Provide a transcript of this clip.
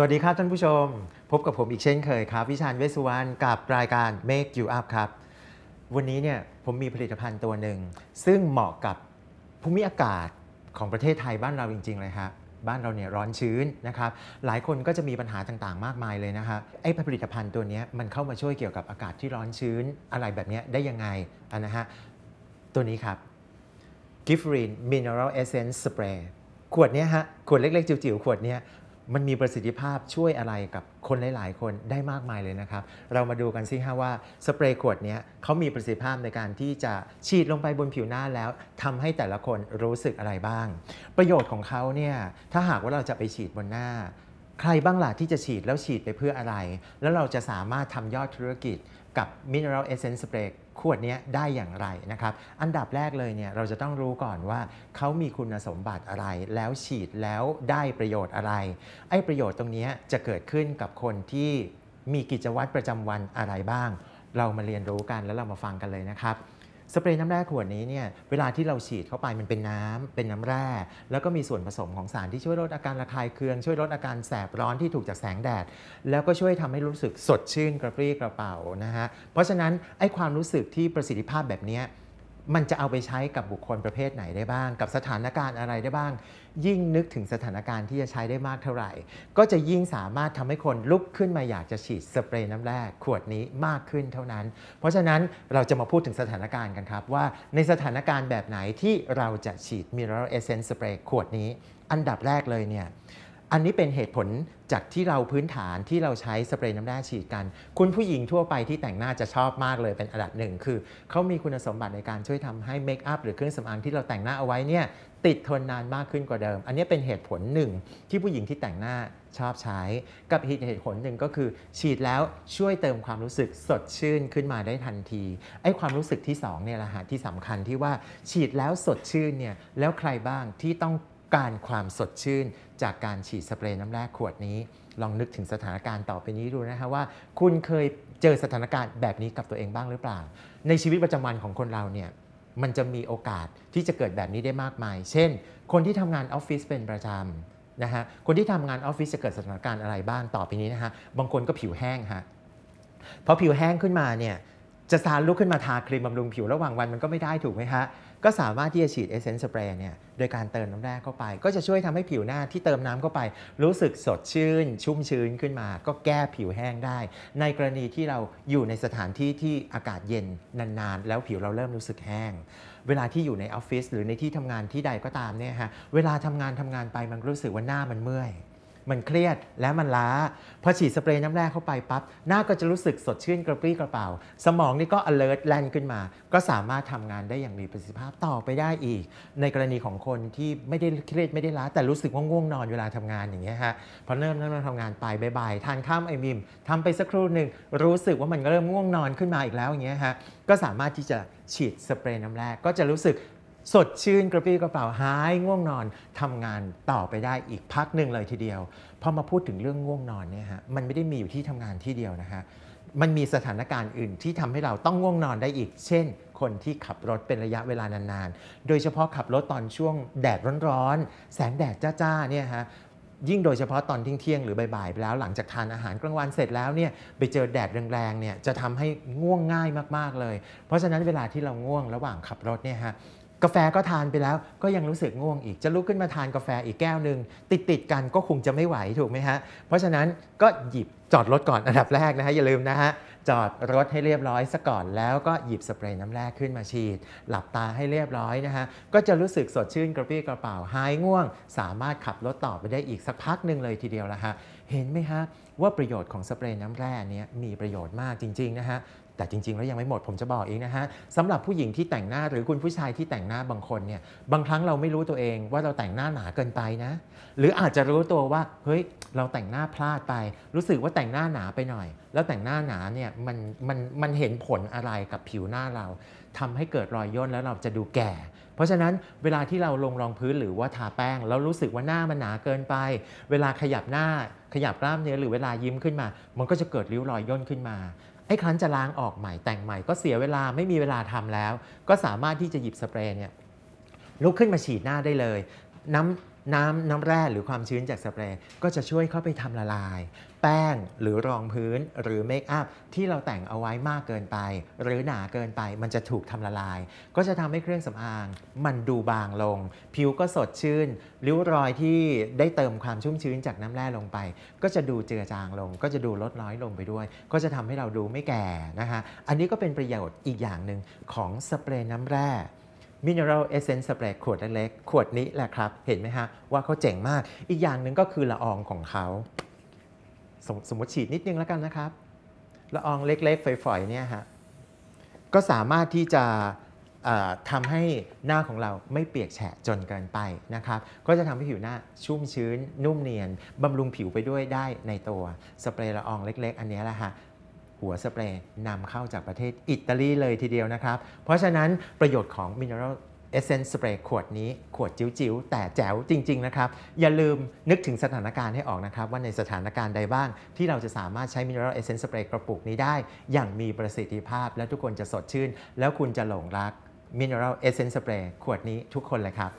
สวัสดีครับ ท่านผู้ชม พบกับผมอีกเช่นเคยครับ วิชาญเวสุวรรณกับรายการ Make You Up ครับ วันนี้เนี่ยผมมีผลิตภัณฑ์ตัวหนึ่ง ซึ่งเหมาะกับภูมิอากาศของประเทศไทยบ้านเราจริง ๆ เลยครับบ้านเราเนี่ยร้อนชื้นนะครับหลายคนก็จะมีปัญหาต่างๆมากมายเลยนะครับไอ้ผลิตภัณฑ์ตัวนี้มันเข้ามาช่วยเกี่ยวกับอากาศที่ร้อนชื้นอะไรแบบนี้ได้ยังไงนะฮะตัวนี้ครับ g i f r i n Mineral Essence Spray ขวดนี้ฮะขวดเล็กๆจิ๋วๆขวดเนี้ยมันมีประสิทธิภาพช่วยอะไรกับคนหลาย ๆ คนได้มากมายเลยนะครับเรามาดูกันซิฮะว่าสเปรย์ขวดนี้เขามีประสิทธิภาพในการที่จะฉีดลงไปบนผิวหน้าแล้วทำให้แต่ละคนรู้สึกอะไรบ้างประโยชน์ของเขาเนี่ยถ้าหากว่าเราจะไปฉีดบนหน้า ใครบ้างล่ะที่จะฉีดแล้วฉีดไปเพื่ออะไร แล้วเราจะสามารถทำยอดธุรกิจกับ Mineral Essence Spray ขวดนี้ได้อย่างไรนะครับ อันดับแรกเลยเนี่ยเราจะต้องรู้ก่อนว่า เขามีคุณสมบัติอะไร แล้วฉีดแล้วได้ประโยชน์อะไร ไอ้ประโยชน์ตรงนี้จะเกิดขึ้นกับคนที่มีกิจวัตรประจำวันอะไรบ้าง เรามาเรียนรู้กันแล้วเรามาฟังกันเลยนะครับสเปรย์น้ำแร่ขวดนี้เนี่ยเวลาที่เราฉีดเข้าไปมันเป็นน้ำเป็นน้ำแร่แล้วก็มีส่วนผสมของสารที่ช่วยลดอาการระคายเคืองช่วยลดอาการแสบร้อนที่ถูกจากแสงแดด แล้วก็ช่วยทำให้รู้สึกสดชื่นกระปรี้กระเป๋านะฮะเพราะฉะนั้นไอ้ความรู้สึกที่ประสิทธิภาพแบบนี้มันจะเอาไปใช้กับบุคคลประเภทไหนได้บ้าง กับสถานการณ์อะไรได้บ้าง ยิ่งนึกถึงสถานการณ์ที่จะใช้ได้มากเท่าไหร่ ก็จะยิ่งสามารถทำให้คนลุกขึ้นมาอยากจะฉีดสเปรย์น้ำแร่ขวดนี้มากขึ้นเท่านั้น เพราะฉะนั้นเราจะมาพูดถึงสถานการณ์กันครับว่าในสถานการณ์แบบไหนที่เราจะฉีดมิเรลเอเซนส c สเปรย์ขวดนี้ อันดับแรกเลยเนี่ยอันนี้เป็นเหตุผลจากที่เราพื้นฐานที่เราใช้สเปรย์น้ำแร่ฉีดกัน คุณผู้หญิงทั่วไปที่แต่งหน้าจะชอบมากเลยเป็นอันดับหนึ่งคือ เขามีคุณสมบัติในการช่วยทำให้เมคอัพหรือเครื่องสำอางที่เราแต่งหน้าเอาไว้เนี่ยติดทนนานมากขึ้นกว่าเดิม อันนี้เป็นเหตุผลหนึ่ง ที่ผู้หญิงที่แต่งหน้าชอบใช้ กับอีกเหตุผลหนึ่งก็คือ ฉีดแล้วช่วยเติมความรู้สึกสดชื่นขึ้นมาได้ทันทีไอ้ความรู้สึกที่2เนี่ยแหละฮะที่สำคัญที่ว่าฉีดแล้วสดชื่นเนี่ยแล้วใครบ้างที่ต้องการความสดชื่นจากการฉีดสเปรย์น้ำแร่ขวดนี้ลองนึกถึงสถานการณ์ต่อไปนี้ดูนะฮะว่า คุณเคยเจอสถานการณ์แบบนี้กับตัวเองบ้างหรือเปล่า ในชีวิตประจำวันของคนเราเนี่ยมันจะมีโอกาสที่จะเกิดแบบนี้ได้มากมาย เช่น คนที่ทำงานออฟฟิศเป็นประจำนะฮะคนที่ทำงานออฟฟิศจะเกิดสถานการณ์อะไรบ้างต่อไปนี้นะฮะบางคนก็ผิวแห้งฮะพอผิวแห้งขึ้นมาเนี่ยจะซาลุกขึ้นมาทาครีมบำรุงผิวระหว่างวันมันก็ไม่ได้ถูกไหมฮะก็สามารถที่จะฉีดเอเซนต์สเปรย์เนี่ยโดยการเติมน้ำแร่เข้าไป ก็จะช่วยทำให้ผิวหน้าที่เติมน้ำเข้าไป รู้สึกสดชื่น ชุ่มชื้นขึ้นมาก็แก้ผิวแห้งได้ ในกรณีที่เราอยู่ในสถานที่ที่อากาศเย็นนานๆแล้วผิวเราเริ่มรู้สึกแห้ง เวลาที่อยู่ในออฟฟิศหรือในที่ทำงานที่ใดก็ตามเนี่ยฮะเวลาทำงานทำงานไปมันรู้สึกว่าหน้ามันเมื่อยมันเครียดและมันล้า พอฉีดสเปรย์น้ำแร่เข้าไปปั๊บ หน้าก็จะรู้สึกสดชื่นกระปรี้กระเป๋า สมองนี่ก็ alert แลนขึ้นมา ก็สามารถทำงานได้อย่างมีประสิทธิภาพต่อไปได้อีก ในกรณีของคนที่ไม่ได้เครียดไม่ได้ล้า แต่รู้สึกว่าง่วงนอนเวลาทำงานอย่างเงี้ยฮะพอเริ่มเริ่มทำงานไปบ่ายๆทานข้ามไอมิมทำไปสักครู่หนึ่งรู้สึกว่ามันก็เริ่มง่วงนอนขึ้นมาอีกแล้วอย่างเงี้ยฮะก็สามารถที่จะฉีดสเปรย์น้ำแร่ก็จะรู้สึกสดชื่นกระปี้กระเป๋าหายง่วงนอนทำงานต่อไปได้อีกพักหนึ่งเลยทีเดียวพอมาพูดถึงเรื่องง่วงนอนเนี่ยฮะมันไม่ได้มีอยู่ที่ทำงานที่เดียวนะฮะมันมีสถานการณ์อื่นที่ทำให้เราต้องง่วงนอนได้อีก เช่น คนที่ขับรถเป็นระยะเวลานานๆโดยเฉพาะขับรถตอนช่วงแดดร้อนๆแสงแดดจ้าๆเนี่ยฮะยิ่งโดยเฉพาะตอนทเที่ยงหรือบ่ายๆไปแล้วหลังจากทานอาหารกลางวันเสร็จแล้วเนี่ยไปเจอแดดแรงๆเนี่ยจะทำให้ง่วงง่ายมากๆเลย เพราะฉะนั้นเวลาที่เราง่วงระหว่างขับรถเนี่ยฮะกาแฟก็ทานไปแล้ว ก็ยังรู้สึกง่วงอีกจะลุกขึ้นมาทานกาแฟอีกแก้วหนึ่งติดติดกันก็คงจะไม่ไหวถูกไหมฮะเพราะฉะนั้นก็หยิบจอดรถก่อนอันดับแรกนะฮะอย่าลืมนะฮะจอดรถให้เรียบร้อยซะก่อนแล้วก็หยิบสเปรย์น้ำแร่ขึ้นมาฉีด หลับตาให้เรียบร้อยนะฮะก็จะรู้สึกสดชื่นกระปี้กระเป๋าหายง่วง สามารถขับรถต่อไปได้อีกสักพักหนึ่งเลยทีเดียวละฮะเห็นไหมฮะว่าประโยชน์ของสเปรย์น้ำแร่นี้มีประโยชน์มากจริงๆนะฮะแต่จริงๆแล้วยังไม่หมดผมจะบอกอีกนะฮะสำหรับผู้หญิงที่แต่งหน้าหรือคุณผู้ชายที่แต่งหน้าบางคนเนี่ยบางครั้งเราไม่รู้ตัวเองว่าเราแต่งหน้าหนาเกินไปนะหรืออาจจะรู้ตัวว่าเฮ้ยเราแต่งหน้าพลาดไป รู้สึกว่าแต่งหน้าหนาไปหน่อย แล้วแต่งหน้าหนาเนี่ยมันมันมันเห็นผลอะไรกับผิวหน้าเรา ทำให้เกิดรอยย่นแล้วเราจะดูแก่ เพราะฉะนั้นเวลาที่เราลงรองพื้นหรือว่าทาแป้งแล้วรู้สึกว่าหน้ามันหนาเกินไป เวลาขยับหน้าขยับกล้ามเนื้อหรือเวลาายิ้มขึ้นมา มันก็จะเกิดริ้วรอยย่นขึ้นมา ไอ้ครั้นจะล้างออกใหม่แต่งใหม่ก็เสียเวลาไม่มีเวลาทำแล้ว ก็สามารถที่จะหยิบสเปรย์เนี่ย ลุกขึ้นมาฉีดหน้าได้เลย น้ำน้ำน้ำแร่หรือความชื้นจากสเปรย์ก็จะช่วยเข้าไปทำละลาย แป้งหรือรองพื้นหรือเมคอัพที่เราแต่งเอาไว้มากเกินไป หรือหนาเกินไปมันจะถูกทำละลาย ก็จะทำให้เครื่องสำอางมันดูบางลง ผิวก็สดชื่นริ้วรอยที่ได้เติมความชุ่มชื้นจากน้ำแร่ลงไป ก็จะดูเจือจางลง ก็จะดูลดน้อยลงไปด้วย ก็จะทำให้เราดูไม่แก่นะคะอันนี้ก็เป็นประโยชน์อีกอย่างหนึ่งของสเปรย์น้ำแร่มินเนอรัลเอเซนส์สเปรย์ขวดเล็กๆขวดนี้แหละครับ เห็นไหมฮะ ว่าเขาเจ๋งมากอีกอย่างหนึ่งก็คือละอองของเขาสมสมมติฉีดนิดนึงแล้วกันนะครับ ละอองเล็กๆฝอยๆเนี่ยฮะ ก็สามารถที่จะทำให้หน้าของเราไม่เปียกแฉะจนเกินไปนะครับ ก็จะทำให้ผิวหน้าชุ่มชื้นนุ่มเนียนบำรุงผิวไปด้วยได้ในตัว สเปรย์ละอองเล็กๆ อันนี้แหละฮะหัวสเปรย์นำเข้าจากประเทศอิตาลีเลยทีเดียวนะครับ เพราะฉะนั้นประโยชน์ของ Mineral Essence Spray ขวดนี้ขวดจิ๋วๆ แต่แจ๋วจริงๆนะครับ อย่าลืมนึกถึงสถานการณ์ให้ออกนะครับ ว่าในสถานการณ์ใดบ้างที่เราจะสามารถใช้ Mineral Essence Spray กระปุกนี้ได้ อย่างมีประสิทธิภาพและทุกคนจะสดชื่น แล้วคุณจะหลงรัก Mineral Essence Spray ขวดนี้ทุกคนเลยครับ